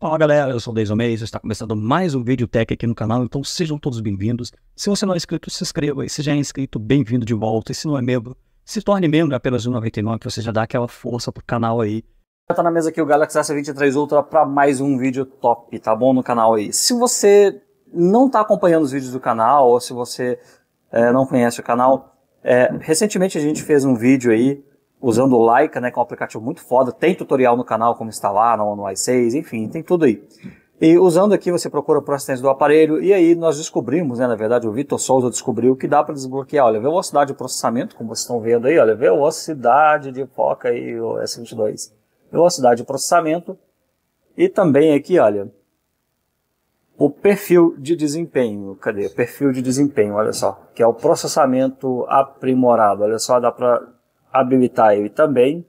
Fala galera, eu sou o Deison Mês, está começando mais um vídeo tech aqui no canal, então sejam todos bem-vindos. Se você não é inscrito, se inscreva, e se já é inscrito, bem-vindo de volta. E se não é membro, se torne membro é apenas de 99, que você já dá aquela força pro canal aí. Tá na mesa aqui o Galaxy S23 Ultra para mais um vídeo top, tá bom? No canal aí. Se você não tá acompanhando os vídeos do canal, ou se você é, não conhece o canal, é, recentemente a gente fez um vídeo aí usando o Laika, né, que é um aplicativo muito foda. Tem tutorial no canal como instalar no, no i6, enfim, tem tudo aí. E usando aqui, você procura por assistência do aparelho, e aí nós descobrimos, né, na verdade, o Vitor Souza descobriu que dá para desbloquear, olha, velocidade de processamento, como vocês estão vendo aí, olha, velocidade de foca aí, o S22. Velocidade de processamento, e também aqui, olha, o perfil de desempenho, cadê? O perfil de desempenho, olha só, que é o processamento aprimorado, olha só, dá para habilitar ele também.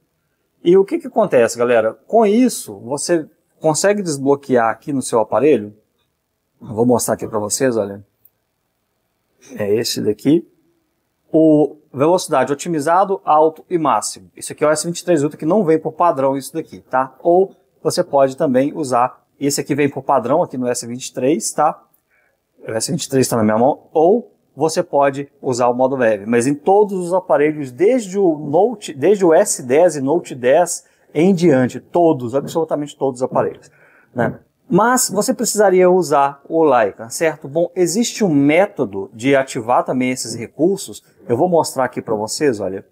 E o que, que acontece, galera? Com isso, você consegue desbloquear aqui no seu aparelho. Eu vou mostrar aqui para vocês, olha. É esse daqui. O velocidade otimizado, alto e máximo. Isso aqui é o S23 Ultra que não vem por padrão isso daqui, tá? Ou você pode também usar, esse aqui vem por padrão aqui no S23, tá? O S23 está na minha mão. Ou você pode usar o modo leve. Mas em todos os aparelhos, desde o Note, desde o S10 e Note 10 em diante, todos, absolutamente todos os aparelhos. Né? Mas você precisaria usar o Lycan, certo? Bom, existe um método de ativar também esses recursos. Eu vou mostrar aqui para vocês, olha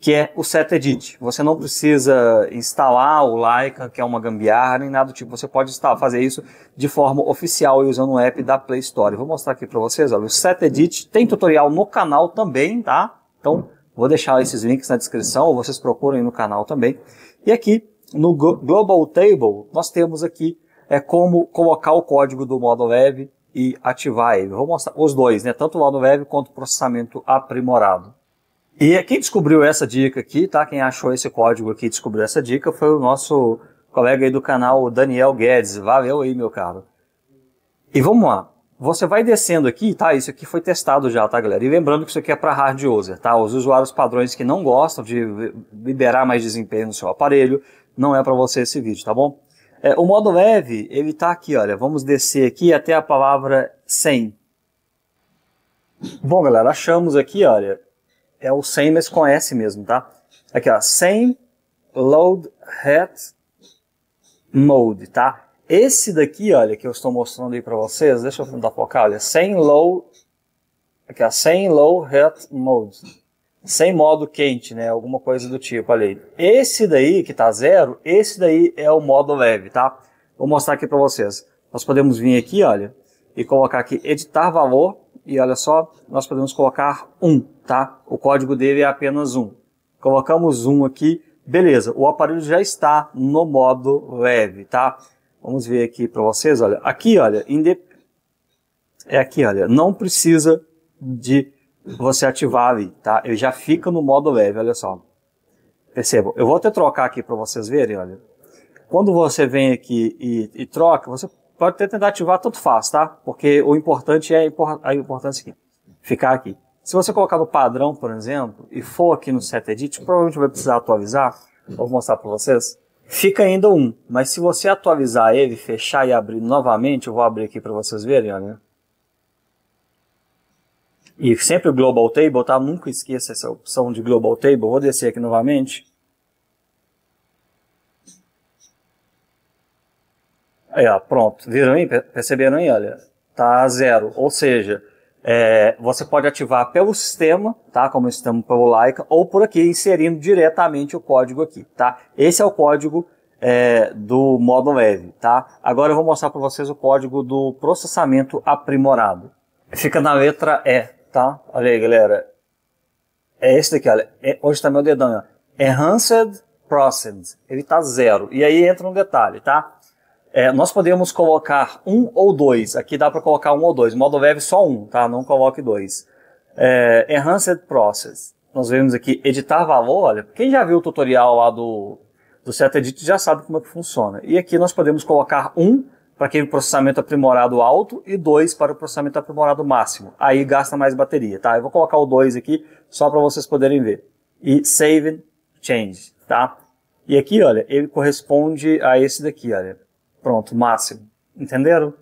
que é o setedit. Você não precisa instalar o Laika, que é uma gambiarra, nem nada do tipo. Você pode instalar, fazer isso de forma oficial e usando o app da Play Store. vou mostrar aqui para vocês, olha, o setedit tem tutorial no canal também, tá? Então, vou deixar esses links na descrição, ou vocês aí no canal também. E aqui, no Global Table, nós temos aqui é como colocar o código do modo web e ativar ele. Vou mostrar os dois, né? Tanto o modo web quanto o processamento aprimorado. E quem descobriu essa dica aqui, tá? Quem achou esse código aqui descobriu essa dica foi o nosso colega aí do canal, Daniel Guedes. Valeu aí, meu caro. E vamos lá. Você vai descendo aqui, tá? Isso aqui foi testado já, tá, galera? E lembrando que isso aqui é para hard user, tá? Os usuários padrões que não gostam de liberar mais desempenho no seu aparelho, não é para você esse vídeo, tá bom? É, o modo leve, ele tá aqui, olha. Vamos descer aqui até a palavra 100. Bom, galera, achamos aqui, olha, é o same, mas com S mesmo, tá? Aqui, ó, same load hat mode, tá? Esse daqui, olha, que eu estou mostrando aí para vocês, deixa eu tentar focar, olha, Same low, aqui, ó, same low hat mode, sem modo quente, né, alguma coisa do tipo, olha aí. Esse daí, que tá zero, esse daí é o modo leve, tá? Vou mostrar aqui para vocês. Nós podemos vir aqui, olha, e colocar aqui editar valor, e olha só, nós podemos colocar um, tá? O código dele é apenas um. Colocamos um aqui, beleza, o aparelho já está no modo leve, tá? Vamos ver aqui para vocês, olha, aqui, olha, indep... é aqui, olha, não precisa de você ativar ali, tá? Ele já fica no modo leve, olha só. Percebam, eu vou até trocar aqui para vocês verem, olha. Quando você vem aqui e, e troca, você Pode até tentar ativar, tanto faz, tá? Porque o importante é a importância aqui. Ficar aqui. Se você colocar no padrão, por exemplo, e for aqui no set edit, provavelmente vai precisar atualizar. Vou mostrar para vocês. Fica ainda um, mas se você atualizar ele, fechar e abrir novamente, eu vou abrir aqui para vocês verem, olha. E sempre o Global Table, tá? Nunca esqueça essa opção de Global Table. Vou descer aqui novamente. Aí, ó, pronto. Viram aí? Perceberam aí? Olha, tá zero. Ou seja, é, você pode ativar pelo sistema, tá? Como o sistema pelo Leica, ou por aqui, inserindo diretamente o código aqui, tá? Esse é o código é, do modo leve, tá? Agora eu vou mostrar para vocês o código do processamento aprimorado. Fica na letra E, tá? Olha aí, galera. É esse daqui, olha. É, hoje está meu dedão, ó. Enhanced Processed. Ele tá zero. E aí entra um detalhe, tá? É, nós podemos colocar um ou dois. Aqui dá para colocar um ou dois. Modo leve só um, tá? Não coloque dois. É, Enhanced Process. Nós vemos aqui editar valor. Olha, quem já viu o tutorial lá do, do CetEdit já sabe como é que funciona. E aqui nós podemos colocar um para aquele processamento aprimorado alto e dois para o processamento aprimorado máximo. Aí gasta mais bateria, tá? Eu vou colocar o dois aqui só para vocês poderem ver. E Save Change, tá? E aqui, olha, ele corresponde a esse daqui, olha. Pronto, máximo. Entenderam?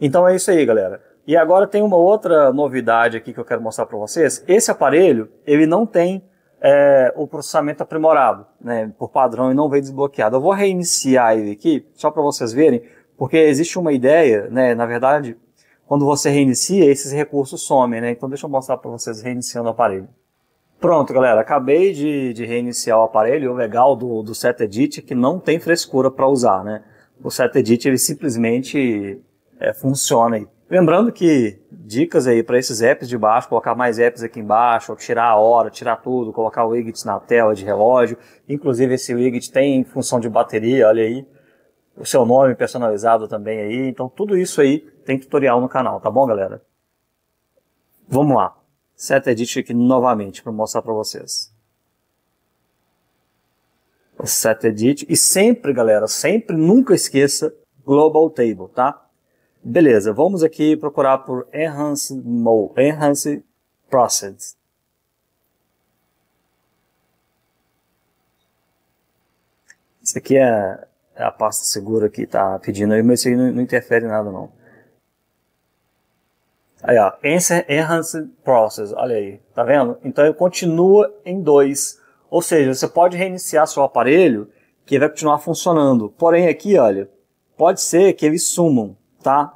Então é isso aí, galera. E agora tem uma outra novidade aqui que eu quero mostrar para vocês. Esse aparelho, ele não tem é, o processamento aprimorado, né, por padrão, e não veio desbloqueado. Eu vou reiniciar ele aqui, só para vocês verem, porque existe uma ideia, né, na verdade, quando você reinicia, esses recursos somem, né? Então deixa eu mostrar para vocês reiniciando o aparelho. Pronto, galera, acabei de, de reiniciar o aparelho. O legal do, do SetEdit é que não tem frescura para usar, né? o CytEdit ele simplesmente é, funciona. Aí. Lembrando que dicas aí para esses apps de baixo, colocar mais apps aqui embaixo, tirar a hora, tirar tudo, colocar o widget na tela de relógio. Inclusive esse widget tem função de bateria, olha aí. O seu nome personalizado também aí. Então tudo isso aí tem tutorial no canal, tá bom, galera? Vamos lá. Set Edit aqui novamente para mostrar para vocês set edit. E sempre, galera, sempre, nunca esqueça global table, tá? Beleza, vamos aqui procurar por enhance mode, enhance process. Isso aqui é, é a pasta segura que tá pedindo aí, mas isso aí não, não interfere em nada não. Aí ó, Enhanced Process, olha aí, tá vendo? Então ele continua em dois. Ou seja, você pode reiniciar seu aparelho que vai continuar funcionando. Porém, aqui, olha, pode ser que eles sumam, tá?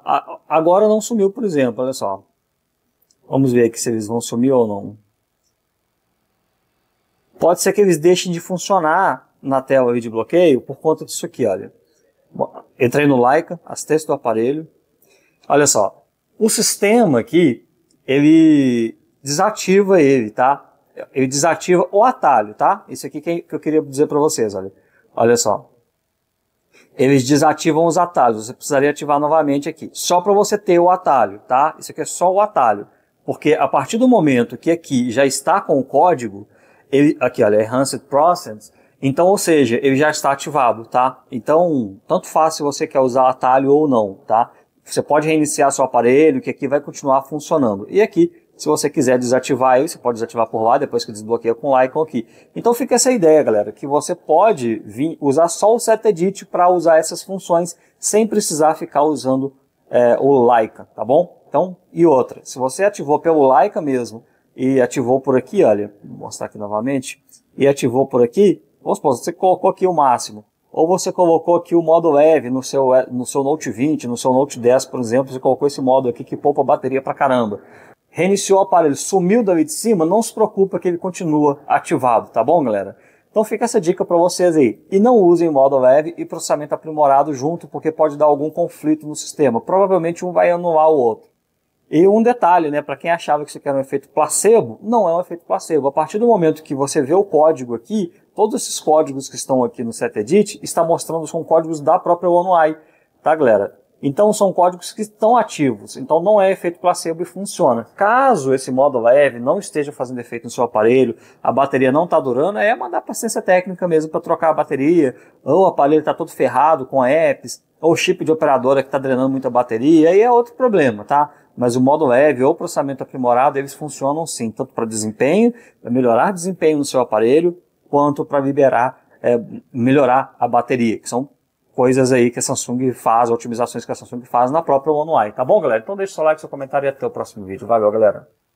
agora não sumiu, por exemplo, olha só. Vamos ver aqui se eles vão sumir ou não. Pode ser que eles deixem de funcionar na tela de bloqueio por conta disso aqui, olha. Entrei no Leica, assistência do aparelho. Olha só, o sistema aqui, ele desativa ele, tá? ele desativa o atalho, tá? Isso aqui que eu queria dizer para vocês, olha. Olha só. Eles desativam os atalhos, você precisaria ativar novamente aqui. Só para você ter o atalho, tá? Isso aqui é só o atalho. Porque a partir do momento que aqui já está com o código, ele, aqui olha, Enhanced Process, então, ou seja, ele já está ativado, tá? Então, tanto faz se você quer usar atalho ou não, tá? Você pode reiniciar seu aparelho, que aqui vai continuar funcionando. E aqui se você quiser desativar aí, você pode desativar por lá, depois que desbloqueia com o e aqui. Então fica essa ideia, galera, que você pode vir usar só o setEdit para usar essas funções sem precisar ficar usando é, o Laika, tá bom? Então, e outra, se você ativou pelo Laika mesmo e ativou por aqui, olha, vou mostrar aqui novamente, e ativou por aqui, vamos supor, você colocou aqui o máximo, ou você colocou aqui o modo leve no seu, no seu Note 20, no seu Note 10, por exemplo, você colocou esse modo aqui que poupa bateria pra caramba. Reiniciou o aparelho, sumiu daí de cima, não se preocupa que ele continua ativado, tá bom, galera? Então fica essa dica para vocês aí. E não usem modo leve e processamento aprimorado junto, porque pode dar algum conflito no sistema. Provavelmente um vai anular o outro. E um detalhe, né, para quem achava que isso aqui era um efeito placebo, não é um efeito placebo. A partir do momento que você vê o código aqui, todos esses códigos que estão aqui no setedit está mostrando são códigos da própria OneUI, tá, galera? Então são códigos que estão ativos, então não é efeito placebo e funciona. Caso esse modo leve não esteja fazendo efeito no seu aparelho, a bateria não está durando, é mandar para ciência técnica mesmo para trocar a bateria, ou o aparelho está todo ferrado com apps, ou chip de operadora que está drenando muita bateria, aí é outro problema, tá? Mas o modo leve ou processamento aprimorado, eles funcionam sim, tanto para desempenho, para melhorar desempenho no seu aparelho, quanto para liberar, é, melhorar a bateria, que são coisas aí que a Samsung faz, otimizações que a Samsung faz na própria One UI, tá bom, galera? Então deixa o seu like, seu comentário e até o próximo vídeo. Valeu, galera!